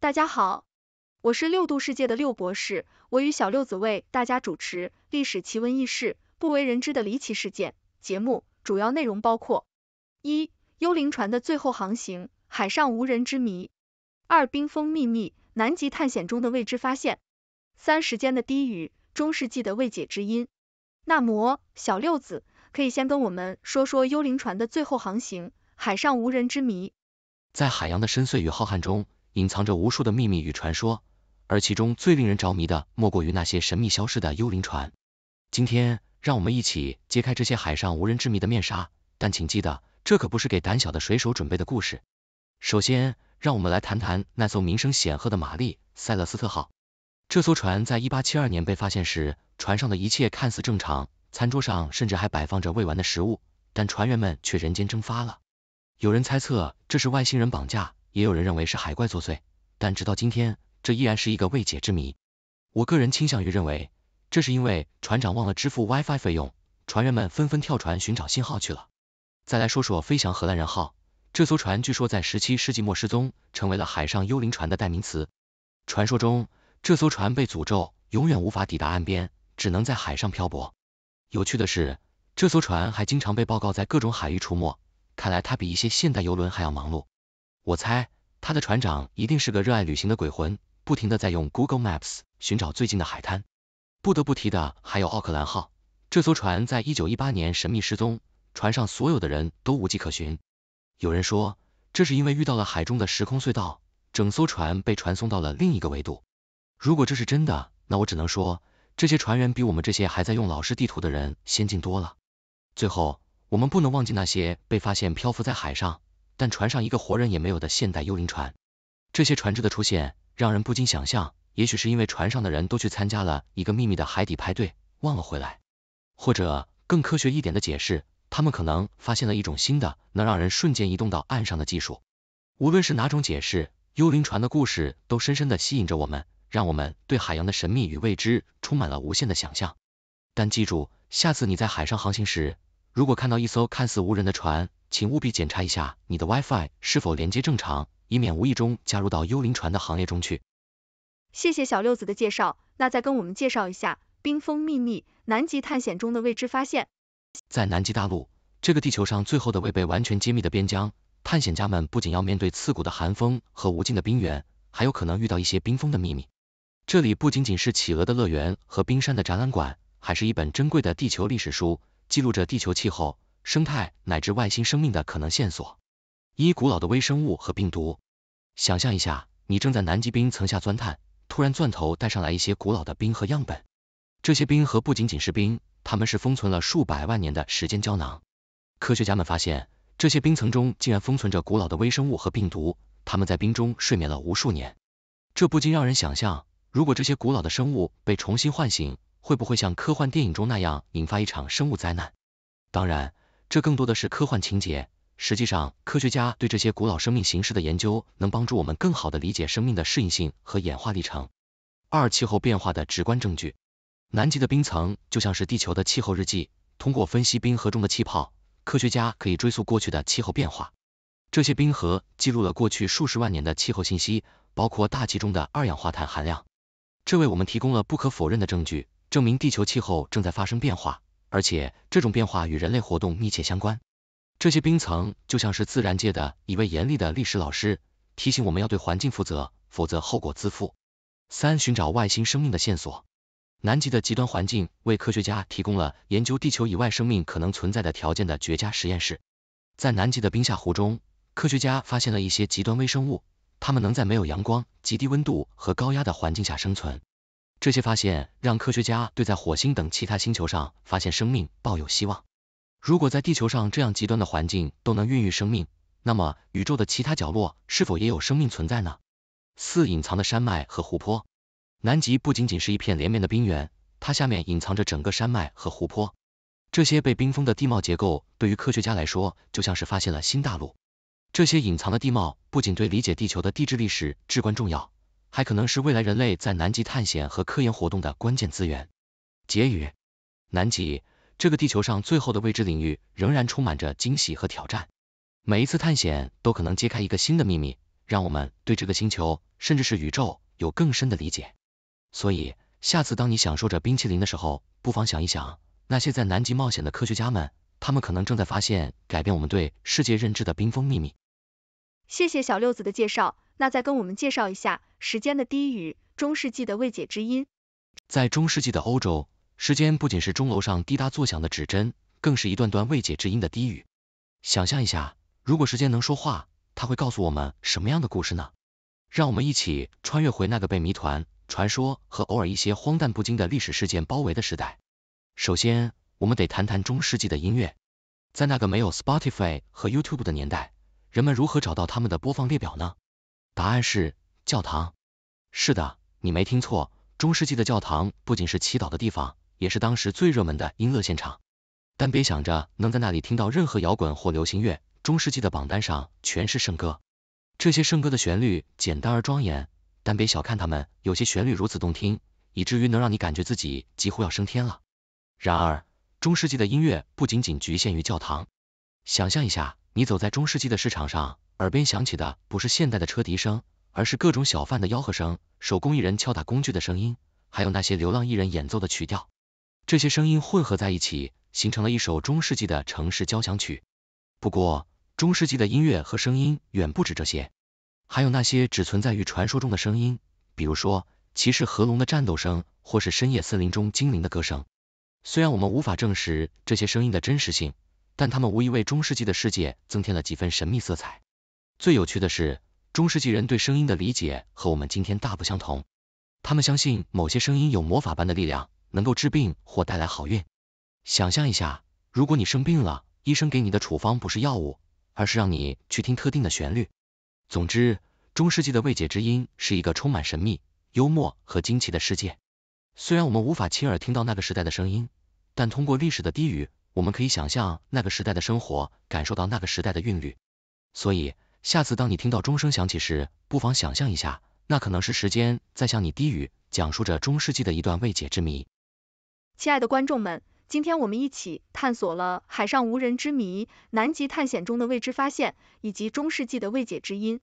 大家好，我是六度世界的六博士，我与小六子为大家主持历史奇闻异事、不为人知的离奇事件节目，主要内容包括：一、幽灵船的最后航行，海上无人之谜；二、冰封秘密，南极探险中的未知发现；三、时间的低语，中世纪的未解之音。那么，小六子可以先跟我们说说幽灵船的最后航行，海上无人之谜。在海洋的深邃与浩瀚中。隐藏着无数的秘密与传说，而其中最令人着迷的，莫过于那些神秘消失的幽灵船。今天，让我们一起揭开这些海上无人之谜的面纱。但请记得，这可不是给胆小的水手准备的故事。首先，让我们来谈谈那艘名声显赫的玛丽塞勒斯特号。这艘船在1872年被发现时，船上的一切看似正常，餐桌上甚至还摆放着未完的食物，但船员们却人间蒸发了。有人猜测这是外星人绑架。也有人认为是海怪作祟，但直到今天，这依然是一个未解之谜。我个人倾向于认为，这是因为船长忘了支付 WiFi 费用，船员们纷纷跳船寻找信号去了。再来说说“飞翔荷兰人”号，这艘船据说在17世纪末失踪，成为了海上幽灵船的代名词。传说中，这艘船被诅咒，永远无法抵达岸边，只能在海上漂泊。有趣的是，这艘船还经常被报告在各种海域出没，看来它比一些现代游轮还要忙碌。我猜，他的船长一定是个热爱旅行的鬼魂，不停的在用 Google Maps 寻找最近的海滩。不得不提的还有奥克兰号，这艘船在1918年神秘失踪，船上所有的人都无迹可寻。有人说，这是因为遇到了海中的时空隧道，整艘船被传送到了另一个维度。如果这是真的，那我只能说，这些船员比我们这些还在用老式地图的人先进多了。最后，我们不能忘记那些被发现漂浮在海上。但船上一个活人也没有的现代幽灵船，这些船只的出现让人不禁想象，也许是因为船上的人都去参加了一个秘密的海底派对，忘了回来；或者更科学一点的解释，他们可能发现了一种新的能让人瞬间移动到岸上的技术。无论是哪种解释，幽灵船的故事都深深的吸引着我们，让我们对海洋的神秘与未知充满了无限的想象。但记住，下次你在海上航行时，如果看到一艘看似无人的船，请务必检查一下你的 Wi-Fi 是否连接正常，以免无意中加入到幽灵船的行列中去。谢谢小六子的介绍，那再跟我们介绍一下冰封秘密南极探险中的未知发现。在南极大陆，这个地球上最后的未被完全揭秘的边疆，探险家们不仅要面对刺骨的寒风和无尽的冰原，还有可能遇到一些冰封的秘密。这里不仅仅是企鹅的乐园和冰山的展览馆，还是一本珍贵的地球历史书，记录着地球气候。生态乃至外星生命的可能线索。一古老的微生物和病毒。想象一下，你正在南极冰层下钻探，突然钻头带上来一些古老的冰和样本。这些冰核不仅仅是冰，它们是封存了数百万年的时间胶囊。科学家们发现，这些冰层中竟然封存着古老的微生物和病毒，它们在冰中睡眠了无数年。这不禁让人想象，如果这些古老的生物被重新唤醒，会不会像科幻电影中那样引发一场生物灾难？当然。这更多的是科幻情节，实际上，科学家对这些古老生命形式的研究，能帮助我们更好的理解生命的适应性和演化历程。二，气候变化的直观证据，南极的冰层就像是地球的气候日记，通过分析冰河中的气泡，科学家可以追溯过去的气候变化。这些冰河记录了过去数十万年的气候信息，包括大气中的二氧化碳含量，这为我们提供了不可否认的证据，证明地球气候正在发生变化。而且这种变化与人类活动密切相关。这些冰层就像是自然界的一位严厉的历史老师，提醒我们要对环境负责，否则后果自负。三、寻找外星生命的线索。南极的极端环境为科学家提供了研究地球以外生命可能存在的条件的绝佳实验室。在南极的冰下湖中，科学家发现了一些极端微生物，它们能在没有阳光、极低温度和高压的环境下生存。这些发现让科学家对在火星等其他星球上发现生命抱有希望。如果在地球上这样极端的环境都能孕育生命，那么宇宙的其他角落是否也有生命存在呢？四隐藏的山脉和湖泊，南极不仅仅是一片连绵的冰原，它下面隐藏着整个山脉和湖泊。这些被冰封的地貌结构对于科学家来说就像是发现了新大陆。这些隐藏的地貌不仅对理解地球的地质历史至关重要。还可能是未来人类在南极探险和科研活动的关键资源。结语：南极这个地球上最后的未知领域，仍然充满着惊喜和挑战。每一次探险都可能揭开一个新的秘密，让我们对这个星球甚至是宇宙有更深的理解。所以，下次当你享受着冰淇淋的时候，不妨想一想那些在南极冒险的科学家们，他们可能正在发现改变我们对世界认知的冰封秘密。谢谢小六子的介绍。那再跟我们介绍一下时间的低语，中世纪的未解之音。在中世纪的欧洲，时间不仅是钟楼上滴答作响的指针，更是一段段未解之音的低语。想象一下，如果时间能说话，它会告诉我们什么样的故事呢？让我们一起穿越回那个被谜团、传说和偶尔一些荒诞不经的历史事件包围的时代。首先，我们得谈谈中世纪的音乐。在那个没有 Spotify 和 YouTube 的年代，人们如何找到他们的播放列表呢？答案是教堂。是的，你没听错，中世纪的教堂不仅是祈祷的地方，也是当时最热门的音乐现场。但别想着能在那里听到任何摇滚或流行乐，中世纪的榜单上全是圣歌。这些圣歌的旋律简单而庄严，但别小看它们，有些旋律如此动听，以至于能让你感觉自己几乎要升天了。然而，中世纪的音乐不仅仅局限于教堂。想象一下，你走在中世纪的市场上。耳边响起的不是现代的车笛声，而是各种小贩的吆喝声、手工艺人敲打工具的声音，还有那些流浪艺人演奏的曲调。这些声音混合在一起，形成了一首中世纪的城市交响曲。不过，中世纪的音乐和声音远不止这些，还有那些只存在于传说中的声音，比如说骑士和龙的战斗声，或是深夜森林中精灵的歌声。虽然我们无法证实这些声音的真实性，但它们无疑为中世纪的世界增添了几分神秘色彩。最有趣的是，中世纪人对声音的理解和我们今天大不相同。他们相信某些声音有魔法般的力量，能够治病或带来好运。想象一下，如果你生病了，医生给你的处方不是药物，而是让你去听特定的旋律。总之，中世纪的未解之音是一个充满神秘、幽默和惊奇的世界。虽然我们无法亲耳听到那个时代的声音，但通过历史的低语，我们可以想象那个时代的生活，感受到那个时代的韵律。所以。下次当你听到钟声响起时，不妨想象一下，那可能是时间在向你低语，讲述着中世纪的一段未解之谜。亲爱的观众们，今天我们一起探索了海上无人之谜、南极探险中的未知发现，以及中世纪的未解之因。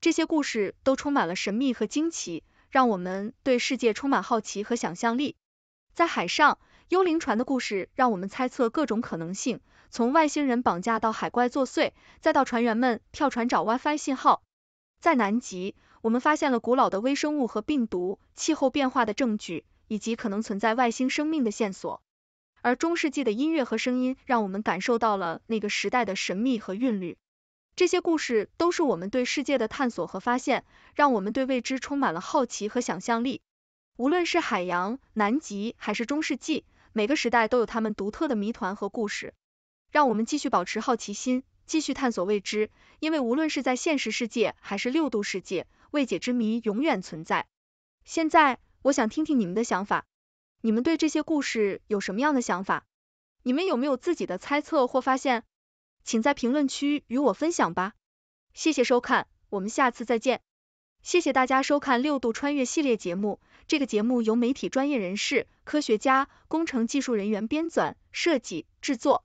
这些故事都充满了神秘和惊奇，让我们对世界充满好奇和想象力。在海上，幽灵船的故事让我们猜测各种可能性。从外星人绑架到海怪作祟，再到船员们跳船找 WiFi 信号，在南极，我们发现了古老的微生物和病毒、气候变化的证据，以及可能存在外星生命的线索。而中世纪的音乐和声音，让我们感受到了那个时代的神秘和韵律。这些故事都是我们对世界的探索和发现，让我们对未知充满了好奇和想象力。无论是海洋、南极还是中世纪，每个时代都有他们独特的谜团和故事。让我们继续保持好奇心，继续探索未知，因为无论是在现实世界还是六度世界，未解之谜永远存在。现在，我想听听你们的想法，你们对这些故事有什么样的想法？你们有没有自己的猜测或发现？请在评论区与我分享吧。谢谢收看，我们下次再见。谢谢大家收看《六度穿越》系列节目。这个节目由媒体专业人士、科学家、工程技术人员编纂、设计、制作。